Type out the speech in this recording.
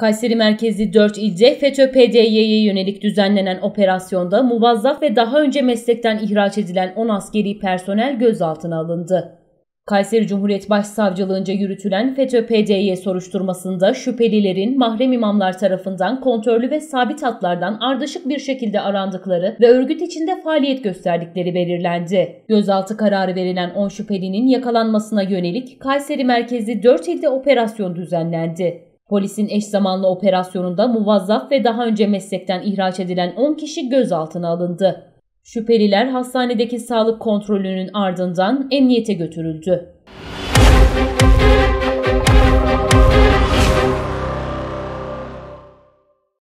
Kayseri merkezli 4 ilde FETÖ-PDY'ye yönelik düzenlenen operasyonda muvazzaf ve daha önce meslekten ihraç edilen 10 askeri personel gözaltına alındı. Kayseri Cumhuriyet Başsavcılığınca yürütülen FETÖ-PDY soruşturmasında şüphelilerin mahrem imamlar tarafından kontörlü ve sabit hatlardan ardışık bir şekilde arandıkları ve örgüt içinde faaliyet gösterdikleri belirlendi. Gözaltı kararı verilen 10 şüphelinin yakalanmasına yönelik Kayseri merkezli 4 ilde operasyon düzenlendi. Polisin eş zamanlı operasyonunda muvazzaf ve daha önce meslekten ihraç edilen 10 kişi gözaltına alındı. Şüpheliler hastanedeki sağlık kontrolünün ardından emniyete götürüldü.